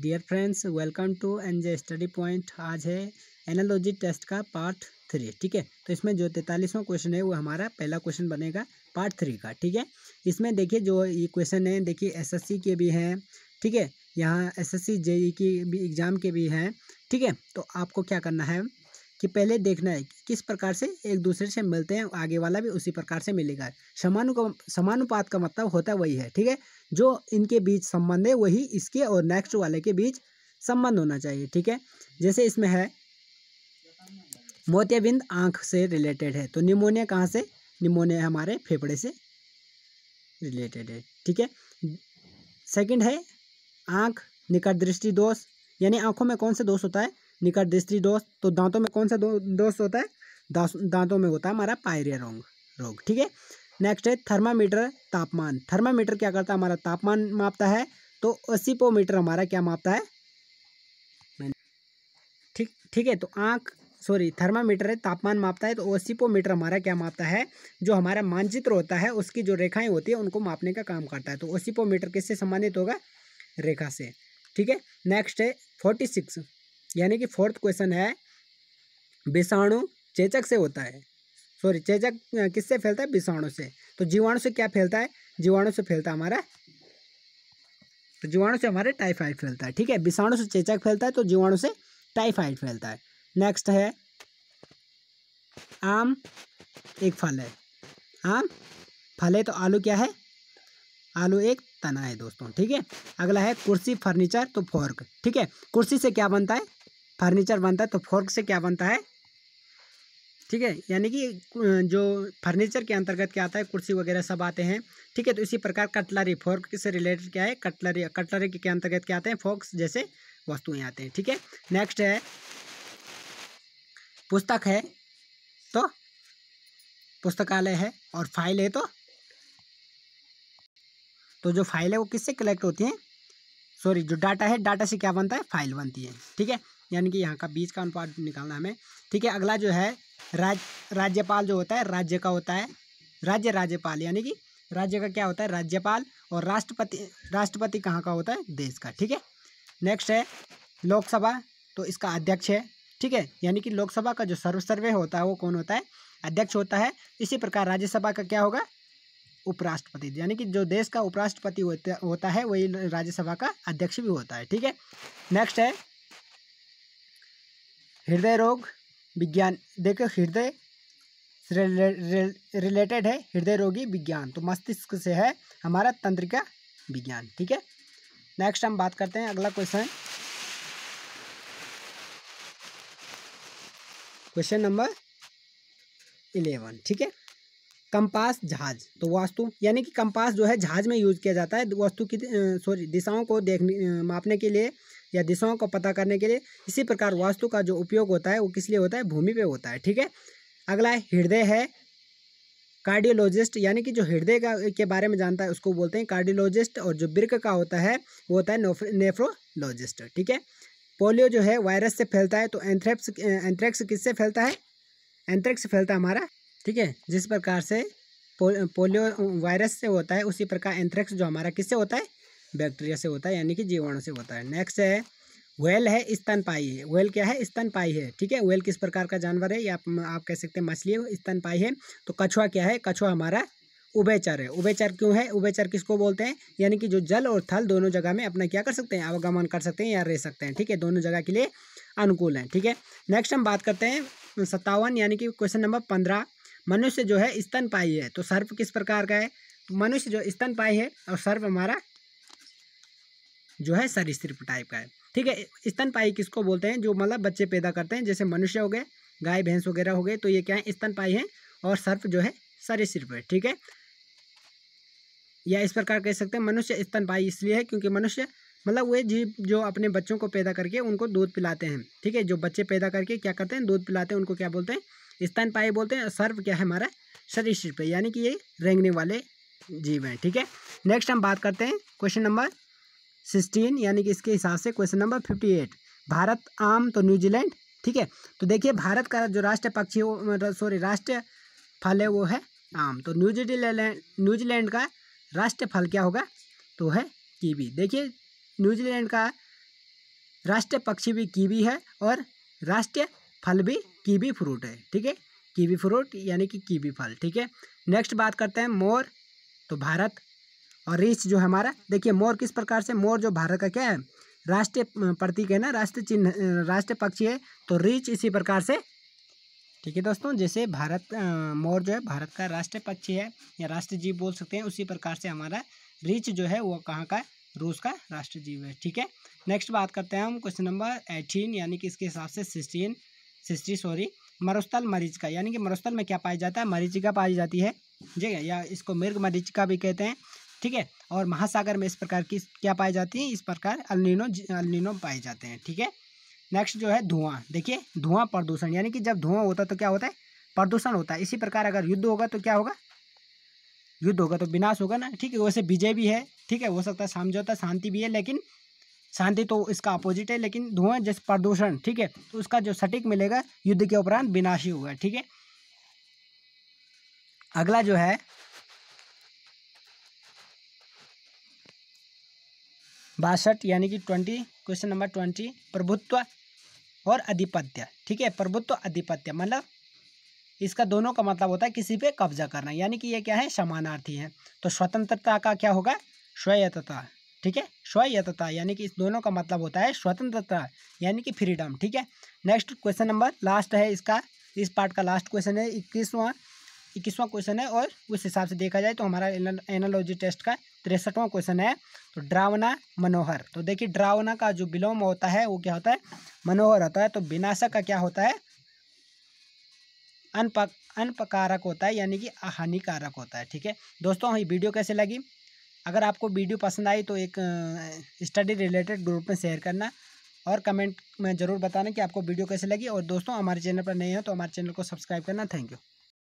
dear friends welcome to N J study point आज है analogy test का part three ठीक है तो इसमें जो तैतालीसवां क्वेश्चन है वो हमारा पहला क्वेश्चन बनेगा पार्ट थ्री का ठीक है इसमें देखिए जो ये क्वेश्चन है देखिए एसएससी के भी हैं ठीक है यहाँ एसएससी जेई e की भी एग्ज़ाम के भी हैं ठीक है तो आपको क्या करना है कि पहले देखना है कि किस प्रकार से एक दूसरे से मिलते हैं आगे वाला भी उसी प्रकार से मिलेगा समानु समानुपात का मतलब होता वही है ठीक है जो इनके बीच संबंध है वही इसके और नेक्स्ट वाले के बीच संबंध होना चाहिए ठीक है जैसे इसमें है मोतियाबिंद आँख से रिलेटेड है तो निमोनिया कहाँ से निमोनिया हमारे फेफड़े से रिलेटेड है ठीक है सेकेंड है आँख निकट दृष्टि दोष यानी आँखों में कौन सा दोष होता है निकट दृष्टि दोष तो दांतों में कौन सा दोष होता है दांतों में होता है हमारा पायरिया रोग रोग ठीक है नेक्स्ट है थर्मामीटर तापमान थर्मामीटर क्या करता है हमारा तापमान मापता है तो असिपोमीटर हमारा क्या मापता है ठीक ठीक है तो आँख सॉरी थर्मामीटर है तापमान मापता है तो ओसिपोमीटर हमारा क्या मापता है जो हमारा मानचित्र होता है उसकी जो रेखाएं होती है उनको मापने का काम करता है तो ओसिपोमीटर किससे संबंधित होगा रेखा से ठीक है नेक्स्ट है फोर्टी सिक्स यानी कि फोर्थ क्वेश्चन है विषाणु चेचक से होता है सॉरी चेचक किससे फैलता है विषाणु से तो जीवाणु से क्या फैलता है जीवाणु से फैलता है हमारा तो जीवाणु से हमारे टाइफाइड फैलता है ठीक है विषाणु से चेचक फैलता है तो जीवाणु से टाइफाइड फैलता है नेक्स्ट है आम एक फल है आम फल है तो आलू क्या है आलू एक तना है दोस्तों ठीक है अगला है कुर्सी फर्नीचर तो फोर्क ठीक है कुर्सी से क्या बनता है फर्नीचर बनता है तो फोर्क से क्या बनता है ठीक है यानी कि जो फर्नीचर के अंतर्गत क्या आता है कुर्सी वगैरह सब आते हैं ठीक है तो इसी प्रकार कटलरी फोर्क से रिलेटेड क्या है कटलरी कटलरी के अंतर्गत क्या आते हैं फोक्स जैसे वस्तुएं आते हैं ठीक है नेक्स्ट है पुस्तक है तो पुस्तकालय है और फाइल है तो तो जो फाइल है वो किससे कलेक्ट होती है सॉरी जो डाटा है डाटा से क्या बनता है फाइल बनती है ठीक है यानी कि यहाँ का बीच का अनुपात निकालना हमें ठीक है अगला जो है राज राज्यपाल जो होता है राज्य का होता है राज्य राज्यपाल यानी कि राज्य का क्या होता है राज्यपाल और राष्ट्रपति राष्ट्रपति कहाँ का होता है देश का ठीक है नेक्स्ट है लोकसभा तो इसका अध्यक्ष है ठीक है यानी कि लोकसभा का जो सर्वसर्वे होता है वो कौन होता है अध्यक्ष होता है इसी प्रकार राज्यसभा का क्या होगा उपराष्ट्रपति यानी कि जो देश का उपराष्ट्रपति होता है वही राज्यसभा का अध्यक्ष भी होता है ठीक है नेक्स्ट है हृदय रोग विज्ञान देखो हृदय रिलेटेड है हृदय रोगी विज्ञान तो मस्तिष्क से है हमारा तंत्रिका विज्ञान ठीक है नेक्स्ट हम बात करते हैं अगला क्वेश्चन क्वेश्चन नंबर इलेवन ठीक है कंपास जहाज तो वास्तु यानी कि कंपास जो है जहाज में यूज किया जाता है वस्तु की सॉरी दिशाओं को देखने मापने के लिए या दिशाओं को पता करने के लिए इसी प्रकार वास्तु का जो उपयोग होता है वो किस लिए होता है भूमि पे होता है ठीक है अगला है हृदय है कार्डियोलॉजिस्ट यानी कि जो हृदय का के बारे में जानता है उसको बोलते हैं कार्डियोलॉजिस्ट और जो बिरक का होता है वो होता है नेफ्रोलॉजिस्ट ठीक है पोलियो जो है वायरस से फैलता है तो एंथ्रेप्स एंथ्रेक्स किससे फैलता है एंथ्रेक्स फैलता है हमारा ठीक है जिस प्रकार से पो, पोलियो वायरस से होता है उसी प्रकार एंथ्रेक्स जो हमारा किससे होता है बैक्टीरिया से होता है यानी कि जीवाणु से होता है नेक्स्ट है वेल है स्तनपाई है वेल क्या है स्तनपाई है ठीक है वेल किस प्रकार का जानवर है या आप, कह सकते हैं मछली है स्तनपाई है तो कछुआ क्या है कछुआ हमारा उभयचर है उभयचर क्यों है उभयचर किसको बोलते हैं यानी कि जो जल और थल दोनों जगह में अपना क्या कर सकते हैं आवागमन कर सकते हैं या रह सकते हैं ठीक है दोनों जगह के लिए अनुकूल है ठीक है नेक्स्ट हम बात करते हैं सत्तावन यानी कि क्वेश्चन नंबर पंद्रह मनुष्य जो है स्तनपाई है तो सर्प किस प्रकार का है मनुष्य जो स्तनपाई है और सर्प हमारा जो है सरीसृप टाइप का है ठीक है स्तनपाई किसको बोलते हैं जो मतलब बच्चे पैदा करते हैं जैसे मनुष्य हो गए गाय भैंस वगैरह हो गए तो ये क्या है स्तनपाई है और सर्प जो है सरीसृप है ठीक है या इस प्रकार कह सकते हैं मनुष्य स्तनपाई इसलिए है क्योंकि मनुष्य मतलब वे जीव जो अपने बच्चों को पैदा करके उनको दूध पिलाते हैं ठीक है जो बच्चे पैदा करके क्या करते हैं दूध पिलाते हैं उनको क्या बोलते हैं स्तनपाई बोलते हैं सर्व क्या है हमारा शरीर पे यानी कि ये रेंगने वाले जीव हैं ठीक है नेक्स्ट हम बात करते हैं क्वेश्चन नंबर सिक्सटीन यानी कि इसके हिसाब से question number fifty eight Bharat आम तो न्यूजीलैंड ठीक है तो देखिए भारत का जो राष्ट्र पक्षी सॉरी मतलब राष्ट्रीय फल है वो है आम तो न्यूजीलैंड न्यूजीलैंड का राष्ट्रीय फल क्या होगा तो है कीवी देखिए न्यूजीलैंड का राष्ट्रीय पक्षी भी कीवी है और राष्ट्रीय फल भी कीवी फ्रूट है ठीक है कीवी फ्रूट यानी कि कीवी फल ठीक है नेक्स्ट बात करते हैं मोर तो भारत और रिच जो हमारा देखिए मोर किस प्रकार से मोर जो भारत का क्या है राष्ट्रीय प्रतीक है ना राष्ट्र चिन्ह राष्ट्रीय पक्षी है तो रिच इसी प्रकार से ठीक है दोस्तों जैसे भारत मोर जो है भारत का राष्ट्रीय पक्षी है या राष्ट्रीय जीव बोल सकते हैं उसी प्रकार से हमारा रिच जो है वो कहाँ का रूस का राष्ट्रीय जीव है ठीक है नेक्स्ट बात करते हैं हम क्वेश्चन नंबर एटीन यानी कि इसके हिसाब से सिक्सटीन सिक्सटी सॉरी मरुस्थल मरीचिका यानी कि मरुस्थल में क्या पाया जाता है मरीचिका पाई जाती है ठीक है या इसको मिर्ग मरीचिका भी कहते हैं ठीक है और महासागर में इस प्रकार की क्या पाई जाती है इस प्रकार अल्निनो अल्निनो पाए जाते हैं ठीक है नेक्स्ट जो है धुआं देखिए धुआं प्रदूषण यानी कि जब धुआं होता है तो क्या होता है प्रदूषण होता है इसी प्रकार अगर युद्ध होगा तो क्या होगा युद्ध होगा तो विनाश होगा ना ठीक है वैसे विजय भी है ठीक है हो सकता है समझौता शांति भी है लेकिन शांति तो इसका अपोजिट है लेकिन धुआं जैसे प्रदूषण ठीक है तो उसका जो सटीक मिलेगा युद्ध के उपरांत विनाश ही होगा ठीक है अगला जो है बासठ यानी कि ट्वेंटी क्वेश्चन नंबर ट्वेंटी प्रभुत्व और अधिपत्य ठीक है प्रभुत्व अधिपत्य मतलब इसका दोनों का मतलब होता है किसी पे कब्जा करना यानी कि ये क्या है समानार्थी है तो स्वतंत्रता का क्या होगा स्वायत्तता ठीक है स्वायत्तता यानी कि इस दोनों का मतलब होता है स्वतंत्रता यानी कि फ्रीडम ठीक है नेक्स्ट क्वेश्चन नंबर लास्ट है इसका इस पार्ट का लास्ट क्वेश्चन है इक्कीसवां इक्कीसवां क्वेश्चन है और उस हिसाब से देखा जाए तो हमारा एनालॉजी टेस्ट का तिरसठवां क्वेश्चन है तो ड्रावना मनोहर तो देखिए ड्रावना का जो विलोम होता है वो क्या होता है मनोहर होता है तो विनाशक का क्या होता है अनपक अनपकारक होता है यानी कि हानिकारक होता है ठीक है दोस्तों ये वीडियो कैसे लगी अगर आपको वीडियो पसंद आई तो एक स्टडी रिलेटेड ग्रुप में शेयर करना और कमेंट में ज़रूर बताना कि आपको वीडियो कैसे लगी और दोस्तों हमारे चैनल पर नए हो तो हमारे चैनल को सब्सक्राइब करना थैंक यू